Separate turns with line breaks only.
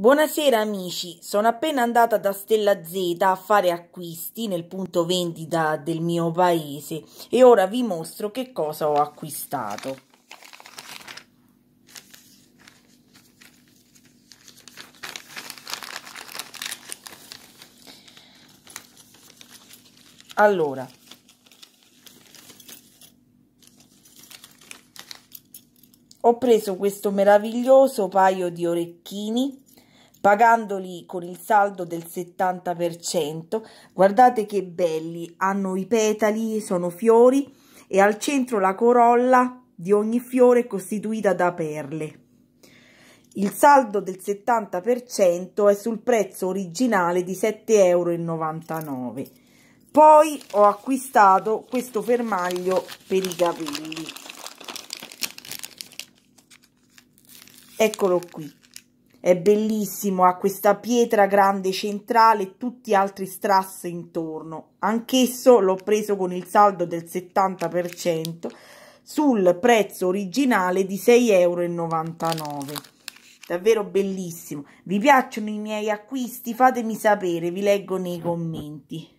Buonasera amici, sono appena andata da Stella Z a fare acquisti nel punto vendita del mio paese e ora vi mostro che cosa ho acquistato. Allora, ho preso questo meraviglioso paio di orecchini pagandoli con il saldo del 70%. Guardate che belli, hanno i petali, sono fiori e al centro la corolla di ogni fiore è costituita da perle. Il saldo del 70% è sul prezzo originale di 7,99 euro. Poi ho acquistato questo fermaglio per i capelli. Eccolo qui è bellissimo, ha questa pietra grande centrale e tutti altri strass intorno. Anch'esso l'ho preso con il saldo del 70% sul prezzo originale di 6,99 euro. Davvero bellissimo. Vi piacciono i miei acquisti? Fatemi sapere, vi leggo nei commenti.